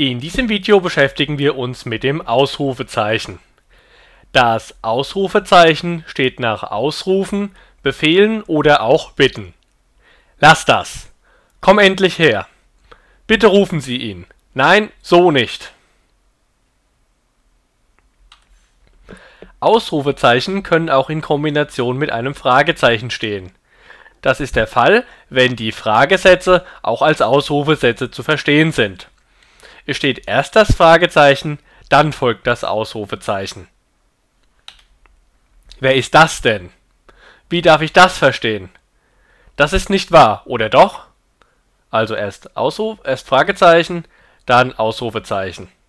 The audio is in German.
In diesem Video beschäftigen wir uns mit dem Ausrufezeichen. Das Ausrufezeichen steht nach Ausrufen, Befehlen oder auch Bitten. Lass das! Komm endlich her! Bitte rufen Sie ihn! Nein, so nicht! Ausrufezeichen können auch in Kombination mit einem Fragezeichen stehen. Das ist der Fall, wenn die Fragesätze auch als Ausrufesätze zu verstehen sind. Es steht erst das Fragezeichen, dann folgt das Ausrufezeichen. Wer ist das denn? Wie darf ich das verstehen? Das ist nicht wahr, oder doch? Also erst Ausruf, erst Fragezeichen, dann Ausrufezeichen.